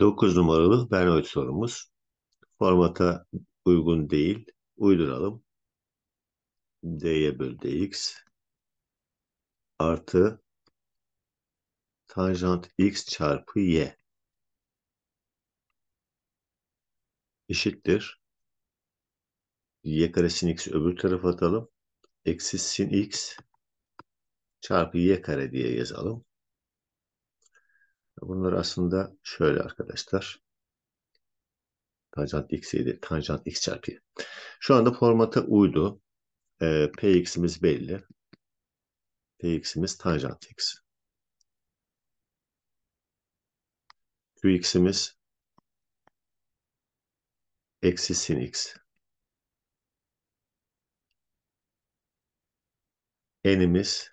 9 numaralı Bernoulli sorumuz. Formata uygun değil. Uyduralım. D'ye böl dx artı tanjant x çarpı y eşittir. y kare sin x öbür tarafa atalım. Eksi sin x çarpı y kare diye yazalım. Bunlar aslında şöyle arkadaşlar. Tanjant x idi. Tanjant x çarpı y. Şu anda formata uydu. E, px'imiz belli. px'imiz tanjant x. qx'imiz eksi sin x. n'imiz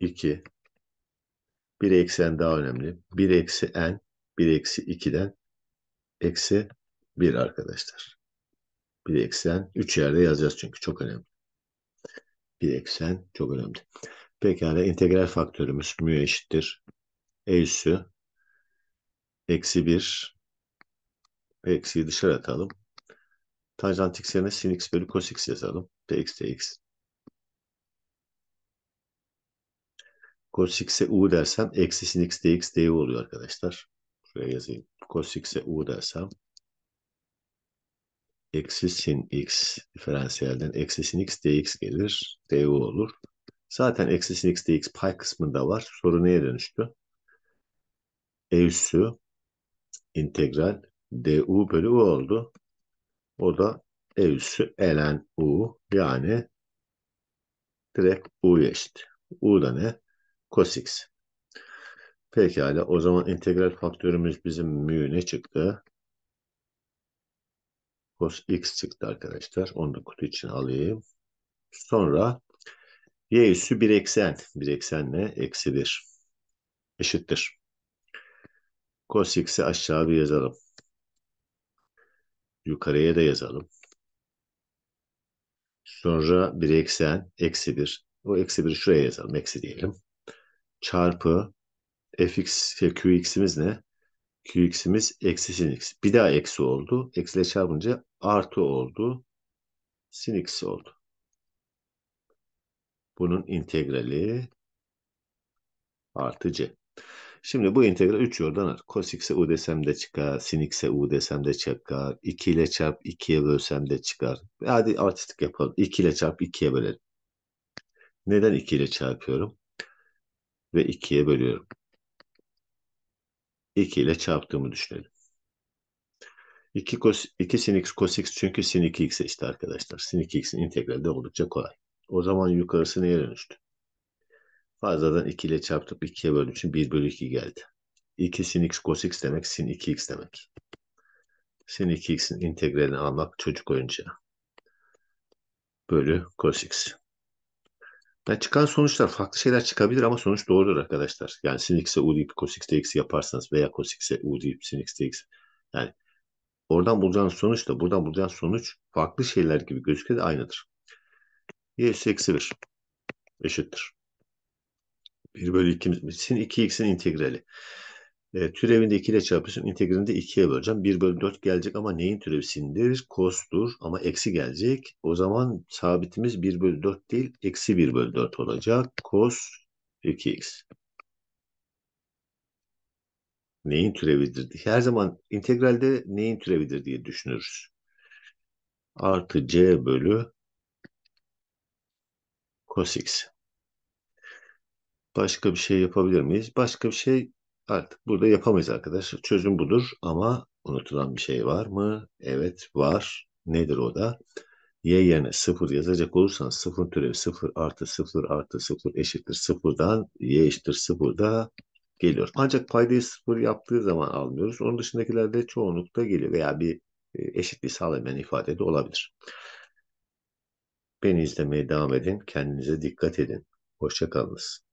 2 bir eksi n daha önemli. 1 eksi n 1 eksi 2'den eksi 1 arkadaşlar. 1 eksi n 3 yerde yazacağız çünkü çok önemli. 1 eksi n çok önemli. Pekala integral faktörümüz mü eşittir. E üssü eksi 1 Eksi dışarı atalım. Tanjant x'e sin x bölü cos x yazalım. dx dx Cos x'e u dersem eksi sin x dx du oluyor arkadaşlar. Şuraya yazayım. Cos x'e u dersem eksi sin x diferansiyelden eksi sin x dx gelir. du olur. Zaten eksi sin x dx pay kısmında var. Soru neye dönüştü? Ev üssü integral du bölü u oldu. O da ev üssü ln u yani direkt u eşit. U da ne? cos x. Pekala o zaman integral faktörümüz bizim mü ne çıktı? Cos x çıktı arkadaşlar. Onu da kutu için alayım. Sonra y üssü 1 eksen. 1 eksen ne? Eksi 1. Eşittir. Cos x'i aşağı bir yazalım. Yukarıya da yazalım. Sonra 1 eksen. Eksi 1. O eksi 1'i şuraya yazalım. Eksi diyelim çarpı fx şey, qx'imiz ne? qx'imiz eksi sin x. Bir daha eksi oldu. Eksiyle çarpınca artı oldu. Sin x oldu. Bunun integrali artı c. Şimdi bu integral 3 yoldan ar. Cos x'e u desem de çıkar. Sin x'e u desem de çıkar. 2 ile çarp 2'ye bölsem de çıkar. Hadi artistik yapalım. 2 ile çarp 2'ye bölelim. Neden 2 ile çarpıyorum? ve 2'ye bölüyorum. 2 ile çarptığımı düşünelim. 2, kos, 2 sin x cos x çünkü sin 2 x işte arkadaşlar. Sin 2x'in integrali de oldukça kolay. O zaman yukarısı neye dönüştü? Fazladan 2 ile çarptıp 2'ye böldüğüm için 1 bölü 2 geldi. 2 sin x cos x demek sin 2x demek. Sin 2x'in integralini almak çocuk oyuncağı. Bölü cos x. Yani çıkan sonuçlar farklı şeyler çıkabilir ama sonuç doğrudur arkadaşlar. Yani sin x'e u deyip cos x'te x yaparsanız veya cos x'e u deyip sin x'te x. Yani oradan bulacağınız sonuç da buradan bulacağınız sonuç farklı şeyler gibi gözüküyor de aynıdır. y üstü eksi 1 eşittir. 1 bölü 2 sin 2x'in integrali. E, ee, türevinde 2 ile çarpışım integrinde 2'ye böleceğim. 1 bölü 4 gelecek ama neyin türevi sindir? Kostur ama eksi gelecek. O zaman sabitimiz 1 bölü 4 değil eksi 1 bölü 4 olacak. Kos 2x. Neyin türevidir? Her zaman integralde neyin türevidir diye düşünürüz. Artı c bölü cos x. Başka bir şey yapabilir miyiz? Başka bir şey artık burada yapamayız arkadaşlar. Çözüm budur ama unutulan bir şey var mı? Evet var. Nedir o da? Y yerine 0 yazacak olursanız 0 türevi 0 artı 0 artı 0 eşittir 0'dan y eşittir 0'da geliyor. Ancak paydayı 0 yaptığı zaman almıyoruz. Onun dışındakilerde çoğunlukta geliyor veya bir e, eşitliği sağlamayan ifade de olabilir. Beni izlemeye devam edin. Kendinize dikkat edin. Hoşçakalınız.